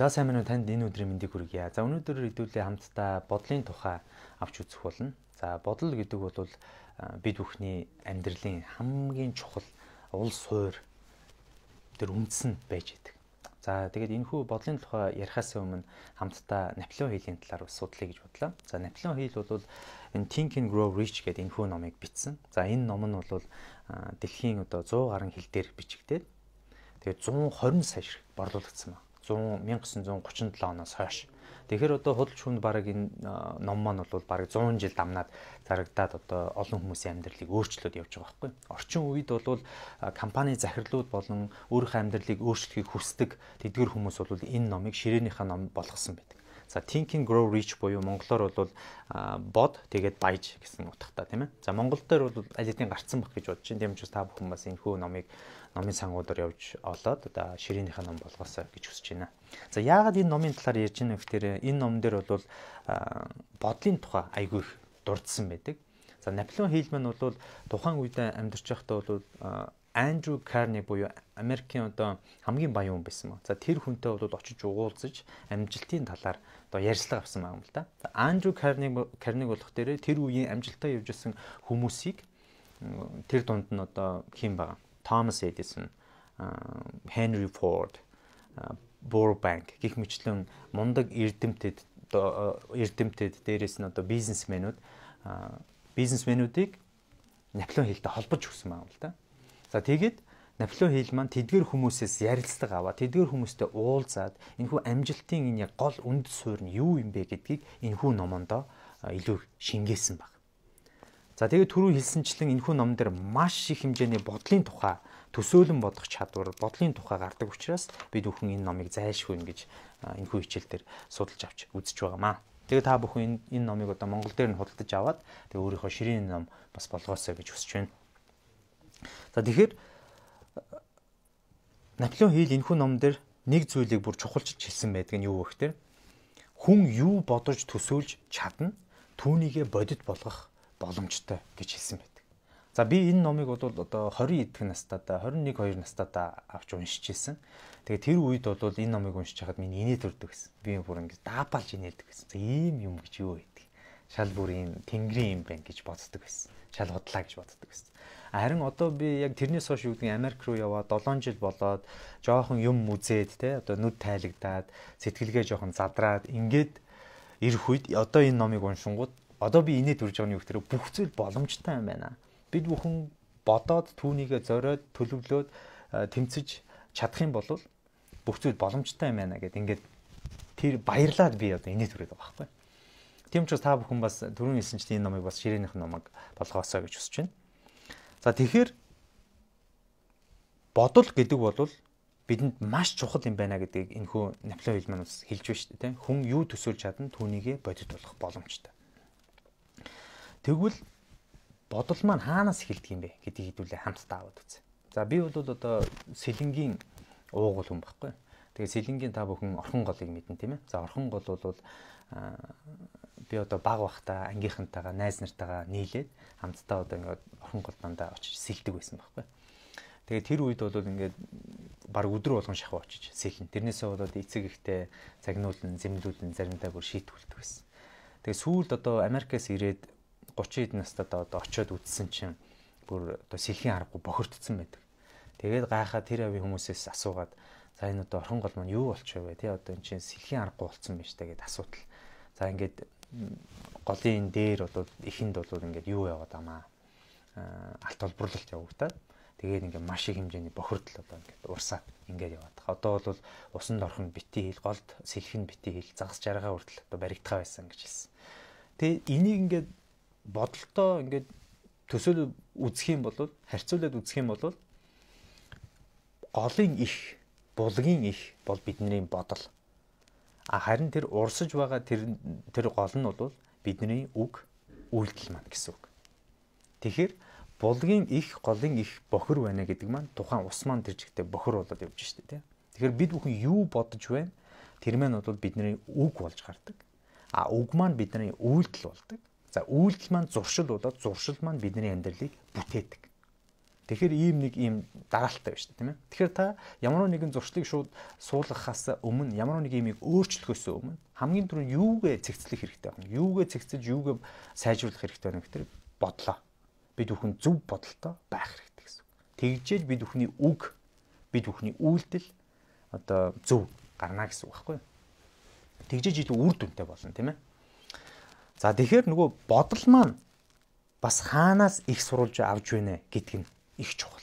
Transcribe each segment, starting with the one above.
За сайн минь танд энэ өдрийн мэндийг хүргье. За өнөөдөр хэдүүлээ хамтдаа бодлын тухай авч үзэх болно. За бодол гэдэг бол бид бүхний амьдралын хамгийн чухал уул суурь тэр үндсэн байж идэг. За тэгээд энэ хүү бодлын тухай ярихаас өмнө хамтдаа Наполеон хилийн талаар судлая гэж бодлоо. За Наполеон хил бол энэ Think and Grow Rich гэдэг энэ хүү номыг бичсэн. За энэ ном нь бол дэлхийн одоо 100 гаруй хил дээр бичигдээд тэгээд 120 сая ширхэг борлуулагдсан байна. 1937 оноос хойш. Тэгэхээр одоо худал шүүмд баг энэ ном маань бол баг 100 жил дамнаад зарагдаад одоо олон хүмүүсийн амьдралыг өөрчлөөд явж байгаа байхгүй. Орчин үед бол компани захирлууд болон өөрийнхөө амьдралыг өөрчлөхийг хүсдэг тэдгэр хүмүүс бол энэ номыг ширээнийхээ ном болгосон байдаг. За Thinking Grow Reach буюу монголоор бол бод тэгээд баяж гэсэн утгатай тийм ээ. За монгол дээр бол аль хэдийн гарцсан бах гэж бодож байна. Тийм ч бас та бүхэн бас энэ хүү номыг номын сангуудаар явж олоод одоо ширээнийхэн ном болгоосаа гэж хүсэж байна. За яагаад энэ номын талаар ярьж байна вэ гэхээр энэ номдэр бол бодлын тухай айгүй их дурдсан байдаг. За Наполеон Хилман бол тухайн үед амьдарч байхдаа бол Андрю Карни буюу Америкийн одоо хамгийн баян хүн байсан мөн. За тэр хүнтэй бол очиж угуулзаж амжилтын талаар одоо ярилцлага авсан байгаа юм л да. Андрю Карниг Карниг болох дээр тэр үеийн амжилтаа явьжсэн хүмүүсийг тэр дунд нь одоо хэн байгаа? Томас Эдисон, Хенри Форд, Бурбанк гих мэтлэн мундаг эрдэмтэд одоо эрдэмтэд дээрээс нь одоо бизнесмэнүүд бизнесмэнүүдийг Наполеон хилтэй холбож өгсөн байгаа юм л да. За тэгээд Наполеон Хил маань тэдгээр хүмүүсээс ярилцлага аваа. Тэдгээр хүмүүстэй уулзаад энэ хүү амжилтын энэ яг гол үнд суурь нь юу юм бэ гэдгийг энэ хүү номондоо илүү шингээсэн баг. За тэгээд түрүү хэлсэнчлэн энэ хүү ном дээр маш их хэмжээний бодлын тухай төсөөлөн бодох чадвар, бодлын тухай гардаг учраас бид бүхэн энэ номыг зайлшгүй гэж энэ хүү хичээл дээр судалж авч үзэж байгаамаа. Тэгээ та бүхэн энэ номыг одоо Монгол дээр нь худалдаж аваад тэгээ өөрийнхөө ширийн ном бас болгоосоо гэж хүсэж байна. За тэгэхээр Наполеон Хилл энэхүү номдэр нэг зүйлийг бүр чухалчилж хэлсэн байдаг нь юу вэ гэхээр хүн юу бодож төсөөлж чадна түүнийгэ бодит болгох боломжтой гэж хэлсэн байдаг. За би энэ номыг бол одоо 20 эдгэн настадаа 21 2 настадаа авч уншиж ирсэн. Тэгээ тэр үед бол энэ номыг уншиж хахад миний инээд төрдөг гэсэн. Би бүр ингэ даапалж инээлдэг гэсэн. За ийм юм гэж юу байдаг. Шал бүр ийм тэнгэрийн юм байна гэж боддог байсан. Шал худлаа гэж боддог байсан. Харин одоо би яг тэрнээс хойш юу гэдэг Америк руу яваа 7 жил болоод жоохон юм үзээд те одоо нүд тайлагдаад сэтгэлгээ жоохон задраад ингээд ирэх үед одоо энэ номыг уншингууд одоо би инээд үрж байгаа нь юу гэхээр бүх зүйл боломжтой юм байна. Бид бүхэн бодоод түүнийгээ зориод төлөвлөөд тэмцэж чадах юм бол бүх зүйл боломжтой юм байна гэд ингээд тэр баярлаад би одоо инээд үрээд байгаа байхгүй. Тийм ч бас та бүхэн бас түрүүн хэлсэнчлэн энэ номыг бас ширээнийх номог болгоосоо гэж хүсэж байна. За тэгэхээр бодол гэдэг бол бидэнд маш чухал юм байна гэдгийг энэхүү Наполеон хэл маань бас хэлж байна шүү дээ. Хүн юу төсөөлж чадна түүнийгээ бодит болох боломжтой. Тэгвэл бодол маань хаанаас эхэлдэг юм бэ гэдгийг хэдүүлээ хамтдаа аваад үз. За би бол одоо сэлэнгийн уугуул хүн баггүй. Тэгээ сэлэнгийн та бүхэн орхон голыг мэднэ тийм ээ. За орхон гол бол би одоо баг бахта ангийнхантайгаа найз нартайгаа нийлээд хамтдаа одоо ингээд орхон гол дандаа очиж сэлдэг байсан байхгүй. Тэгээ тэр үед бол ингээд баг өдөр болгон шахав очиж сэлэн. Тэрнээсээ болоод эцэг ихтэй загнуулн, зэмлүүлэн заримдаа бүр шийтгүүлдэг байсан. Тэгээ сүүлд одоо Америкээс ирээд 30 хэд настайдаа одоо очиод үзсэн чинь бүр одоо сэлхийн аргагүй бохирдсон байдаг. Тэгээд гайхаа тэр авийн хүмүүсээс асуугаад За энэ одоо орхон гол маань юу болчихвэ вэ? Тэ одоо энэ чинь сэлхийн аргагүй болцсон байж таагээд асуудал. За ингээд голын энэ дээр бол ихэнд бол ингээд юу яваад байгаамаа. Алт толборлолт явагдаад тэгээд ингээд маш их хэмжээний бохирдол одоо ингээд урсаад ингээд яваад байгаа. Одоо бол усанд орхон битий хил голд сэлхэн битий хил загас жаргаа хүртэл одоо баригдгаа байсан гэж хэлсэн. Тэгээд энийг ингээд бодолтоо ингээд төсөөл үзэх юм бол харьцуулаад үзэх юм бол голын их булгийн их бол бидний бодол. А харин тэр урсаж байгаа тэр тэр гол нь бол бидний үг үйлдэл маань гэсэн үг. Тэгэхээр булгийн их голын их бохор байна гэдэг маань тухайн ус маань тэр жигтэй бохор болоод явж штэ тий. Тэгэхээр бид бүхэн юу бодож байна? Тэр маань бол бидний үг болж гардаг. А үг маань бидний үйлдэл болдог. За үйлдэл маань зуршил болоод зуршил маань бидний амьдралыг бүтээдэг. Тэгэхээр ийм нэг ийм дараалтай байна шүү дээ, тийм ээ. Тэгэхээр та ямар нэгэн зуршлыг шууд суулгахаас өмнө ямар нэг иймийг өөрчлөхөөс өмнө хамгийн түрүүнд юугээ цэгцлэх хэрэгтэй байна? Юугээ цэгцэж юугээ сайжруулах хэрэгтэй байна гэхдээ бодлоо. Бид бүхэн зөв бодолтой байх хэрэгтэй гэсэн. Тэгжээж бид бүхний үг, бид бүхний үйлдэл одоо зөв гарна гэсэн үг байхгүй юу? Тэгжээж илүү үр дүнтэй болно, тийм ээ. За тэгэхээр нөгөө бодол маань бас хаанаас их сурулж авж байна гэдг нь их чухал.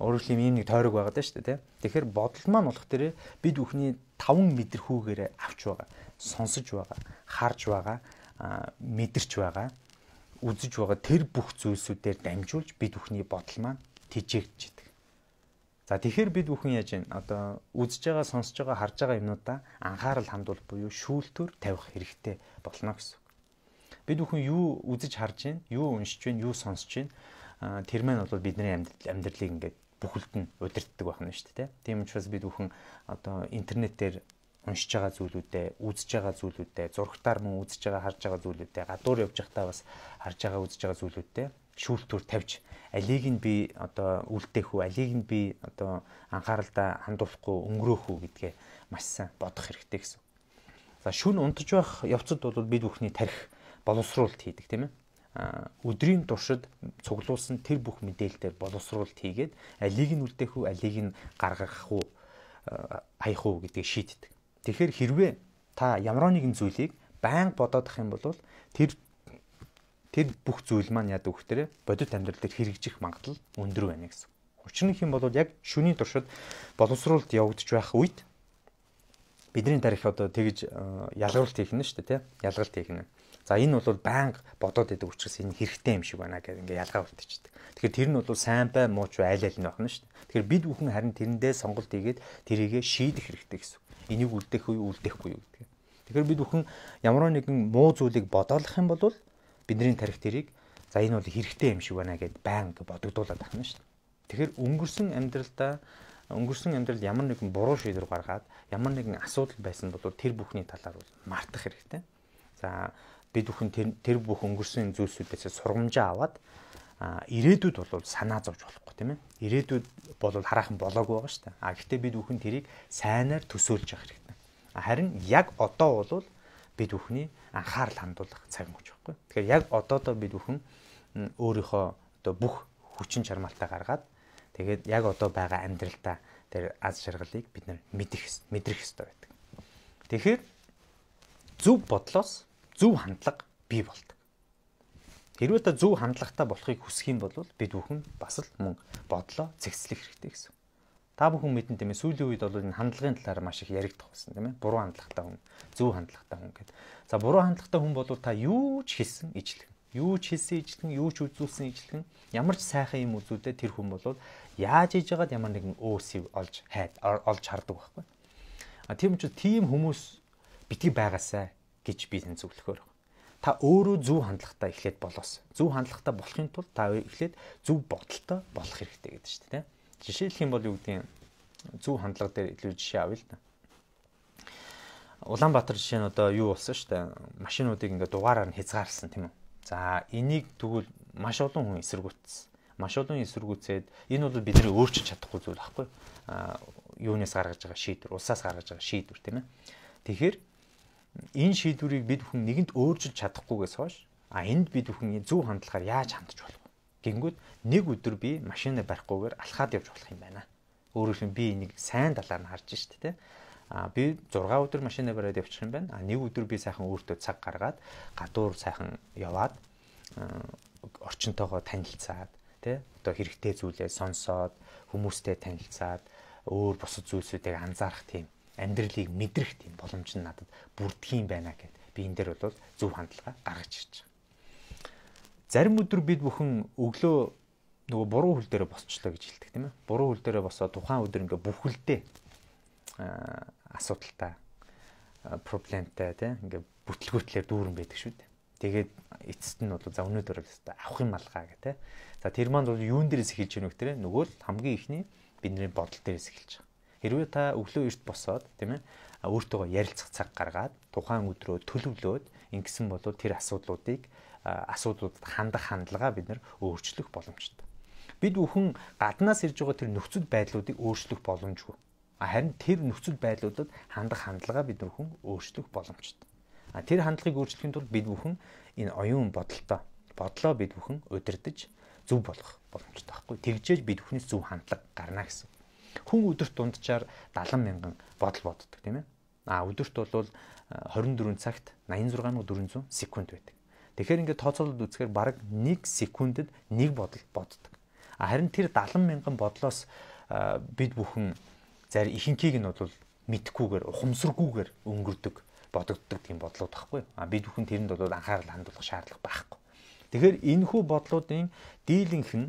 Өөрөөр хэлбэл ийм нэг тойрог байгаад шүү дээ, тийм. Тэгэхээр бодол маань болох тэрэ бид бүхний таван мэдрэхүүгээр авч байгаа. Сонсож байгаа, харж байгаа, мэдэрч байгаа, үзэж байгаа тэр бүх зүйлсүүдээр дамжуулж бид бүхний бодол маань тижээгдэж идэг. За тэгэхээр бид бүхэн яаж вэ? Одоо үзэж байгаа, сонсож байгаа, харж байгаа юмудаа анхаарал хандуул буюу шүүлтөр тавих хэрэгтэй болно гэсэн. Бид бүхэн юу үзэж харж байна, юу уншиж байна, юу сонсож байна тэр мэн бол бидний амьдралыг ингээд бүхэлд нь удирддаг байна шүү дээ. Тийм учраас бид бүхэн одоо интернетээр уншиж байгаа зүйлүүдээ, үзэж байгаа зүйлүүдээ, зургатаар мөн үзэж байгаа, харж байгаа зүйлүүдээ, гадуур явж байхдаа бас харж байгаа, үзэж байгаа зүйлүүдээ шүүлтүр тавьж алийг нь би одоо үлдээх үү, алийг нь би одоо анхааралдаа хандуулахгүй, өнгөрөөх үү гэдгээ маш сайн бодох хэрэгтэй гэсэн. За шүн унтж байх явцад бол бид бүхний тарих боловсруулалт хийдэг тийм ээ өдрийн туршид цуглуулсан тэр бүх мэдээлэлээр боловсруулалт хийгээд алиг нь үлдээх үү, алиг нь гаргах уу, хаях э, уу гэдгийг шийддэг. Тэгэхээр хэрвээ та ямар нэгэн зүйлийг байнга бодоодох юм бол тэр тэр бүх зүйл маань яд өгтөрэ бодит амьдрал дээр хэрэгжих магадлал өндөр байна гэсэн. Учир нь хэм бол яг шүний туршид боловсруулалт явагдаж байх үед бидний тарих одоо тэгж э, ялгаралт хийх нь шүү дээ, тийм ялгаралт хийх нь. За энэ бол байнга бодоод идэг учраас энэ хэрэгтэй юм шиг байна гэдэг ингээ ялгаа үлдчихдэг. Тэгэхээр тэр нь бол сайн бай муу ч айл айл нь байна шүү дээ. Тэгэхээр бид бүхэн харин тэрэндээ сонголт игээд тэрийгэ шийдэх хэрэгтэй гэсэн. Энийг үлдэх үе үлдэхгүй юу гэдэг. Тэгэхээр бид бүхэн ямар нэгэн муу зүйлийг бодоолох юм бол бидний тарих тэрийг за энэ бол хэрэгтэй юм шиг байна гэд байнга бодогдуулаад байна шүү дээ. Тэгэхээр өнгөрсөн амьдралдаа өнгөрсөн амьдрал ямар нэгэн буруу шийдвэр гаргаад ямар нэгэн асуудал байсан бол тэр бүхний талаар бол мартах хэрэгтэй. За бид бүхэн тэр тэр бүх өнгөрсөн зүйлсүүдээс сургамжаа аваад ирээдүйд бол санаа зовж болохгүй тийм ээ. Ирээдүйд бол хараахан болоогүй байгаа шүү дээ. А гэхдээ бид бүхэн тэрийг сайнаар төсөөлж явах хэрэгтэй. Харин яг одоо бол бид бүхний анхаарал хандуулах цаг мөч байхгүй. Тэгэхээр яг одоодоо бид бүхэн өөрийнхөө одоо бүх хүчин чармаалтаа гаргаад тэгээд яг одоо байгаа амьдралдаа тэр аз жаргалыг бид нар мэдэх мэдрэх хэрэгтэй байдаг. Тэгэхээр зөв бодлоос зөв хандлага бий болдог. Хэрвээ та зөв хандлагатай болохыг хүсэх юм бол бид бүхэн бас л мөн бодлоо зэгцлэх хэрэгтэй гэсэн. Та бүхэн мэдэн тийм ээ сүүлийн үед бол энэ хандлагын талаар маш их яригдах болсон тийм ээ. Буруу хандлагатай хүн, зөв хандлагатай хүн гэдэг. За буруу хандлагатай хүн бол та юу ч хийсэн ижлэх юу ч хэлсэн ижилхэн, юу ч үзүүлсэн ижилхэн, ямар ч сайхан юм үзүүдэд тэр хүн бол яаж хийж яагаад ямар нэгэн өөсийг олж хайд олж хардаг байхгүй. А тийм ч тийм хүмүүс битгий байгаасай гэж би тань зөвлөхөөр байна. Та өөрөө зөв хандлагатай эхлээд болоос. Зөв хандлагатай болохын тулд та эхлээд зөв бодолтой болох хэрэгтэй гэдэг шүү дээ. Жишээлх юм бол юу гэдэг нь зөв хандлага дээр илүү жишээ авъя л да. Улаанбаатар жишээ нь одоо юу болсон шүү дээ. Машинуудыг ингээ дугаараар нь хязгаарсан тийм үү. За энийг тэгвэл маш олон хүн эсэргүүцсэн. Маш олон эсэргүүцээд энэ бол бидний өөрчилж чадахгүй зүйл байхгүй юу? юунаас гаргаж байгаа шийдвэр, улсаас гаргаж байгаа шийдвэр тийм ээ. Тэгэхээр энэ шийдвэрийг бид бүхэн нэгэнт өөрчилж чадахгүйгээс хойш а энд бид бүхэн зөв хандлагаар яаж хандж болох вэ? Гингүүд нэг өдөр би машинаа барихгүйгээр алхаад явж болох юм байна. Өөрөөр хэлбэл би энийг сайн талаар нь харж штэ тэ. А би 6 өдөр машинаа бариад явчих юм байна. А нэг өдөр би сайхан өөртөө цаг гаргаад гадуур сайхан яваад орчинтойгоо танилцаад тэ одоо хэрэгтэй зүйлээ сонсоод хүмүүстэй танилцаад өөр бусад зүйлсүүдийг анзаарах тийм амьдралыг мэдрэх тийм боломж нь надад бүрдэх юм байна гэд би энэ дээр бол зөв хандлага гаргаж ирж байгаа. Зарим өдөр бид бүхэн өглөө нөгөө буруу хөл дээрээ босчлоо гэж хэлдэг тийм ээ. Буруу хөл дээрээ босоо тухайн өдөр ингээ бүрхэлдээ асуудалтай проблемтай тийм ингээ бүтлгүүтлэр дүүрэн байдаг шүү дээ. Тэгээд эцэст нь бол за өнөөдөр л хэвээр авах юм алгаа гэх те. За тэр манд бол юун дээрээс эхэлж гэнэ вэ гэхээр нөгөө л хамгийн ихний бидний бодол дээрээс эхэлж байгаа. Хэрвээ та өглөө эрт босоод тийм ээ өөртөө ярилцах цаг гаргаад тухайн өдрөө төлөвлөөд ингэсэн бол тэр асуудлуудыг асуудлуудад хандах хандлагаа бид нэр өөрчлөх боломжтой. Бид бүхэн гаднаас ирж байгаа тэр нөхцөл байдлуудыг өөрчлөх боломжгүй. Харин тэр нөхцөл байдлуудад хандах хандлагаа бид бүхэн өөрчлөх боломжтой. А тэр хандлагыг өөрчлөхийн тулд бид бүхэн энэ оюун бодолтой бодлоо бид бүхэн удирдах зөв болох боломжтой байхгүй. Тэгжээж бид бүхнээс зөв хандлага гарна гэсэн хүн өдөрт дунджаар 70 мянган бодол боддог тийм ээ. А өдөрт бол 24 э, цагт 86400 секунд байдаг. Тэгэхээр ингээд тооцоолоод үзэхээр бараг 1 секундэд 1 бодол боддог. А харин тэр 70 мянган бодлоос э, бид бүхэн зарим ихэнхийг нь бол мэдхгүйгээр ухамсаргүйгээр өнгөрдөг бодогддог тийм бодлууд байхгүй. А бид бүхэн тэрэнд бол анхаарал хандуулах шаардлага байхгүй. Тэгэхээр энэ хүү бодлуудын дийлэнх нь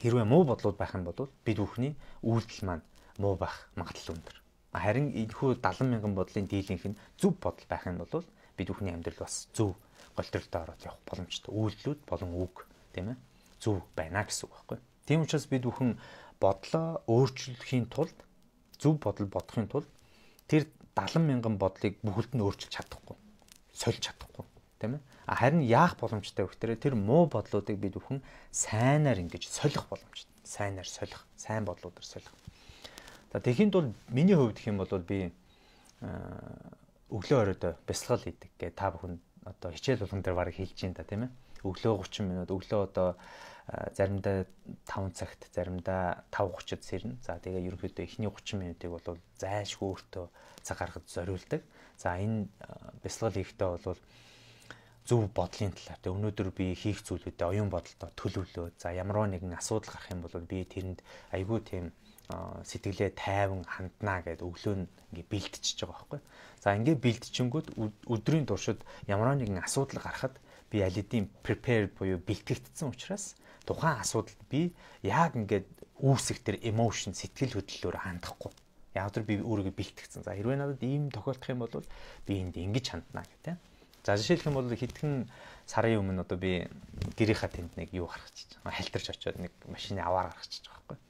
Хэрвээ муу бодлууд байх нь бол бид бүхний үйлдэл маань муу байх магадлал өндөр. Харин энэхүү 70 мянган бодлын дийлэнх нь зөв бодол байх нь бол бид бүхний амьдрал бас зөв голтролд ороод явах боломжтой. Үйлдэлүүд болон үг тийм ээ зөв байна гэсэн үг байхгүй. Тийм учраас бид бүхэн бодлоо өөрчлөхийн тулд зөв бодол бодохын тулд тэр 70 мянган бодлыг бүгд нь өөрчилж чадахгүй. Сольж чадахгүй. Тэ мэ? харин яах боломжтой вэ гэхээр тэр муу бодлуудыг бид бүхэн сайнаар ингэж солих боломжтой. Сайнаар солих, сайн бодлуудаар солих. За тэгэхэд бол миний хувьд гэх юм бол би э, өглөө оройдоо бясалгал хийдэг гэ та бүхэн одоо хичээл болгон дээр барыг хэлж юм да тийм ээ. Өглөө 30 минут, өглөө одоо э, заримдаа 5 цагт, заримдаа 5:30-д сэрнэ. За тэгээ ерөнхийдөө эхний 30 минутыг бол зайлшгүй өөртөө цаг гаргаж зориулдаг. За энэ э, бясалгал хийхдээ бол зөв бодлын талаар тэг өнөөдөр би хийх зүйлүүдэд оюун бодолтой төлөвлөө. За ямар нэгэн асуудал гарах юм бол би тэрэнд айгүй тийм сэтгэлээ тайван ханднаа гэд өглөө нь ингээ бэлтчихэж байгаа байхгүй. За ингээ бэлтчихэнгүүт өдрийн туршид ямар нэгэн асуудал гарахад би алидийн prepared буюу бэлтгэгдсэн учраас тухайн асуудалд би яг ингээд үүсэх тэр emotion сэтгэл хөдлөлөөр хандахгүй. Яг тэр би өөрийгөө бэлтгэгдсэн. За хэрвээ надад ийм тохиолдох юм бол би энд ингэж ханднаа гэдэг. За жишээлх юм бол хэдхэн сарын өмнө одоо би гэрийнхаа тэнд нэг юу гаргачихж байгаа. Халтарч очиод нэг машины аваар гаргачихж байгаа байхгүй.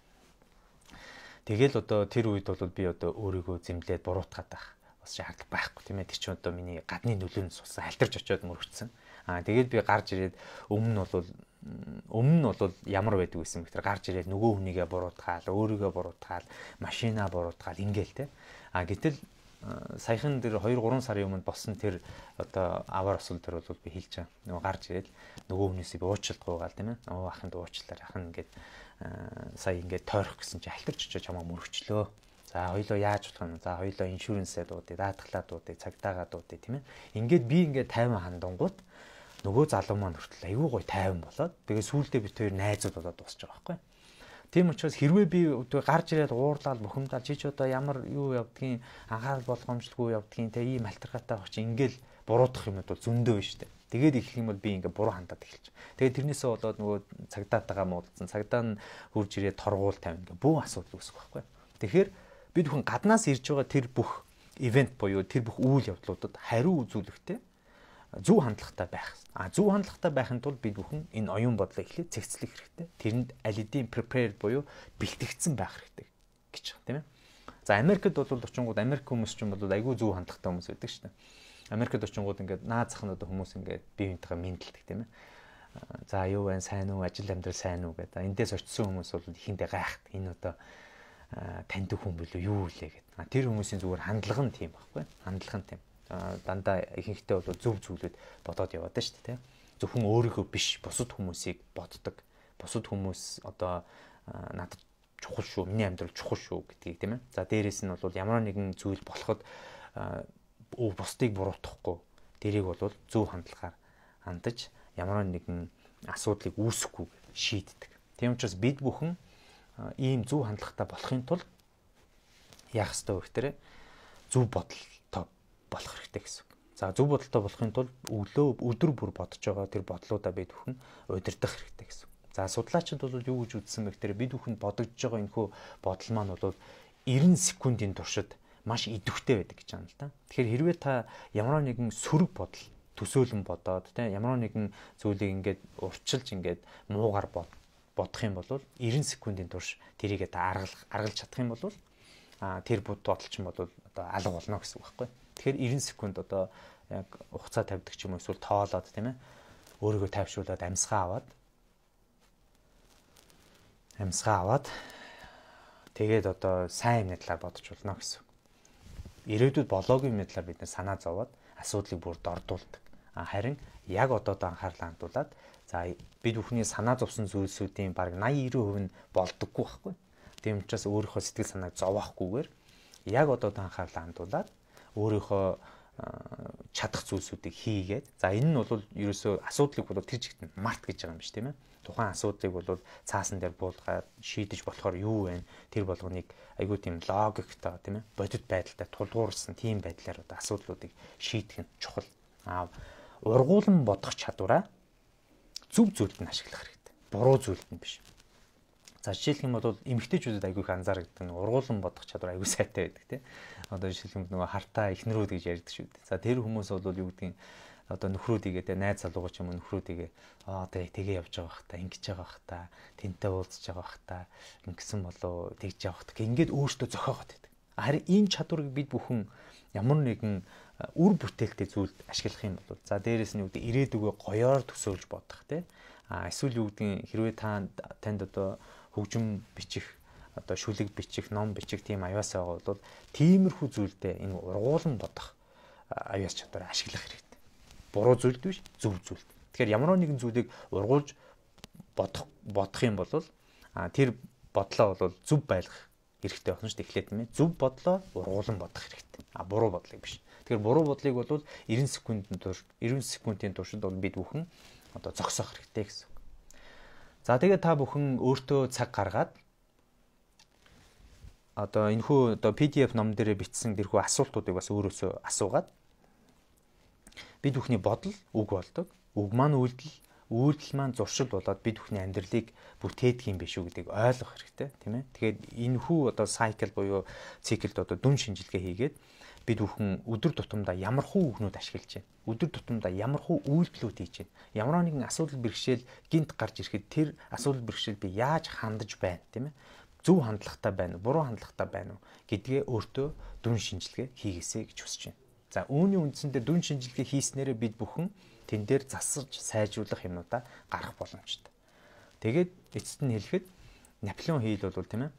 Тэгэл одоо тэр үед бол би одоо өөрийгөө зэмлээд буруутгаад байх. Бас шаардлага байхгүй тийм ээ. Тэр чинь одоо миний гадны нөлөөнд сулсан халтарч очиод мөрөгцсөн. Аа тэгээд би гарч ирээд өмнө нь бол өмнө нь бол ямар байдаг гэсэн бэ? Тэр гарч ирээд нөгөө хүнийгээ буруутгаал, өөрийгөө буруутгаал, машинаа буруутгаал ингээл тийм. Аа гэтэл саяхан дээр 2 3 сарын өмнө болсон тэр одоо аваар осол төр бол би хэлж байгаа. Нөгөө гарч ирэл нөгөө хүнээс би уучлалт гуйгаал тийм ээ. Оо ахын дуучлаар ахын ингээд сая ингээд тойрох гэсэн чи алтарч очиж чамаа мөрөгчлөө. За хоёлоо яаж болох нь? За хоёлоо иншүрэнсээ дуудъя, даатглаа дуудъя, цагдаагаа дуудъя тийм ээ. Ингээд би ингээд 50 хандангууд нөгөө залуу маань хүртэл айгүй гой тайван болоод тэгээ сүүлдээ бид хоёр найзууд болоод дуусчих байгаа байхгүй юу? Тийм учраас хэрвээ би өдөө гарч ирээд уурлаад бухимдаад чи ч одоо ямар юу явдгийг анхаарал болгоомжлгүй явдгийг те ийм альтернативтай багч ингээл буруудах юмуд бол зөндөө байна шүү дээ. Тэгээд их юм бол би ингээ буруу хандаад эхэлж. Тэгээд тэрнээсээ болоод нөгөө цагдаад байгаа муудсан цагдаа нь хурж ирээд торгуул тавина гэх бүх асуудал үүсэх байхгүй. Тэгэхээр бид хүн гаднаас ирж байгаа тэр бүх ивент буюу тэр бүх үйл явдлуудад хариу үзүүлэхтэй зөв хандлагатай байх. А зөв хандлагатай байхын тулд бид бүхэн энэ оюун бодлоо эхлээд цэгцлэх хэрэгтэй. Тэрэнд алидийн prepared буюу бэлтгэгдсэн байх хэрэгтэй гэж байна, тийм ээ. За Америкт бол очингууд Америк хүмүүс ч юм бол айгүй зөв хандлагатай хүмүүс байдаг шүү дээ. Америкт очингууд ингээд наад зах нь одоо хүмүүс ингээд биеийнхээ мэдлдэг тийм ээ. За юу вэ сайн уу ажил амьдрал сайн уу гэдэг. Эндээс очисон хүмүүс бол ихэндээ гайхт. Энэ одоо э, таньдаг хүн билүү юу вэ гэдэг. Тэр хүмүүсийн зүгээр хандлага нь тийм байхгүй. Хандлага нь тийм дандаа ихэнхдээ бол зөв зүйлүүд бодоод яваад байна шүү дээ. Зөвхөн өөрийгөө биш бусад хүмүүсийг боддог. Бусад хүмүүс одоо надад чухал шүү, миний амьдрал чухал шүү гэдгийг тийм ээ. За дээрэс нь бол ямар нэгэн зүйл болоход өв бусдыг буруутгахгүй тэрийг бол зөв хандлагаар хандаж ямар нэгэн асуудлыг үүсэхгүй шийддэг. Тийм учраас бид бүхэн ийм зөв хандлагатай болохын тулд яах ёстой вэ гэхээр зөв бодол болох хэрэгтэй гэсэн. За зөв бодолтой болохын тулд өглөө өдөр бүр бодож байгаа тэр бодлуудаа бид бүхэн удирдах хэрэгтэй гэсэн. За судлаачид бол юу гэж үзсэн бэ гэхээр бид бүхэн бодож байгаа энэхүү бодол маань бол 90 секундын туршид маш идэвхтэй байдаг гэж байна л да. Тэгэхээр хэрвээ та ямар нэгэн сөрөг бодол төсөөлөн бодоод тийм ямар нэгэн зүйлийг ингээд урчилж ингээд муугар бодох юм бол 90 секундын турш тэрийгээ та аргалж аргалж чадах юм бол а тэр бод бодолч нь бол одоо алга болно гэсэн үг байхгүй юу? Тэгэхээр 90 секунд одоо яг хугацаа тавьдаг ч юм уу эсвэл тоолоод тийм ээ өөрийгөө тайвшруулад амьсгаа аваад амьсгаа аваад тэгээд одоо сайн юмны талаар бодож болно гэсэн. Ирээдүйд болоогүй юмны талаар бид нэ санаа зовоод асуудлыг бүр дордуулдаг. А харин яг одоодоо анхаарлаа хандуулад за бид бүхний санаа зовсон зүйлсүүдийн бараг 80 90% нь болдоггүй байхгүй. Тийм учраас өөрийнхөө сэтгэл санааг зовоохгүйгээр яг одоодоо анхаарлаа хандуулад өөрийнхөө чадах зүйлсүүдийг хийгээд за энэ нь бол ерөөсөө асуудлыг бол тэр жигт март гэж байгаа юм биш тийм ээ тухайн асуудлыг бол цаасан дээр буулгаад шийдэж болохоор юу вэ тэр болгоныг айгүй тийм логиктой тийм ээ бодит байдалтай тулгуурсан тийм байдлаар одоо асуудлуудыг шийдэх нь чухал аа ургуулan бодох чадвараа зөв зүйлд нь ашиглах хэрэгтэй буруу зүйлд нь биш За жишээлх юм бол эмгтээчүүдэд айгүй их анзаардаг нь ургуулan бодох чадвар айгүй сайтай байдаг тийм одоо жишээлбэл нөгөө хартаа эхнэрүүд гэж ярьдаг шүү дээ. За тэр хүмүүс бол юу гэдгийг одоо нөхрүүдийгээ тэ найз залуугач юм нөхрүүдийгээ аа тэ тэгээ явж байгаа бах та ингэж байгаа бах та тэнтэй уулзж байгаа бах та ингэсэн болоо тэгж явах гэх ингээд өөртөө зохиогоод байдаг. Харин энэ чадварыг бид бүхэн ямар нэгэн үр бүтээлтэй зүйлд ашиглах юм бол за дээрэс нь юу гэдэг ирээдүгөө гоёор төсөөлж бодох те а эсвэл юу гэдэг хэрвээ та танд одоо хөгжим бичих одоо шүлэг бичих, ном бичих тийм аяас байгаа бол тиймэрхүү зүйлдээ энэ ургуулan бодох аяас чадвар ашиглах хэрэгтэй. Буруу зүйлд биш, зөв зүйлд. Тэгэхээр ямар нэгэн зүйлийг ургуулж бодох бодох юм бол а тэр бодлоо бол зөв байлгах хэрэгтэй болно шүү дээ. Эхлээд тийм ээ. Зөв бодлоо ургуулan бодох хэрэгтэй. А буруу бодлыг биш. Тэгэхээр буруу бодлыг бол 90 секундын турш 90 секундын туршид бол бид бүхэн одоо зогсоох хэрэгтэй гэсэн. За тэгээ та бүхэн өөртөө цаг гаргаад одоо энэхүү одоо PDF ном дээрээ бичсэн тэрхүү асуултуудыг бас өөрөөсөө асуугаад бид бүхний бодол үг болдог. Үг маань үйлдэл, үйлдэл маань зуршил болоод бид бүхний амьдралыг бүтээдэг юм биш үү гэдгийг ойлгох хэрэгтэй, тийм ээ. Тэгээд энэхүү одоо cycle буюу циклд одоо дүн шинжилгээ хийгээд бид бүхэн өдөр тутамдаа ямар хүү үгнүүд ашиглаж байна. Өдөр тутамдаа ямар хүү үйлдэлүүд хийж байна. Ямар нэгэн асуудал бэрхшээл гинт гарч ирэхэд тэр асуудал бэрхшээл би яаж хандаж байна, тийм ээ зөв хандлагатай байна уу, буруу хандлагатай байна уу гэдгээ өөртөө дүн шинжилгээ хийгээсэй гэж хүсэж байна. За үүний үндсэндээ дүн шинжилгээ хийснээрээ бид бүхэн тэн дээр засарж сайжруулах юмудаа гарах боломжтой. Тэгээд эцэст нь хэлэхэд Наполеон хийл бол тийм ээ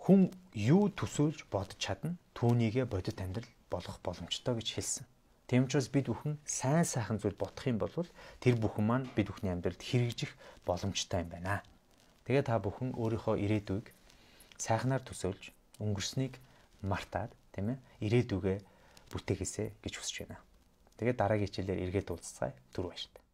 хүн юу төсөөлж бодож чадна түүнийгэ бодит амьдрал болох боломжтой гэж хэлсэн. Тийм учраас бид бүхэн сайн сайхан зүйл бодох юм бол тэр бүхэн маань бид бүхний амьдралд хэрэгжих боломжтой юм байна. Тэгээ та бүхэн өөрийнхөө ирээдүйг сайхнаар төсөөлж өнгөрснийг мартаад тийм ээ ирээдүгэ бүтээгээсэ гэж хүсэж байна. Тэгээд дараагийн хичээлээр эргээд уулзцай. Түр баярлалаа.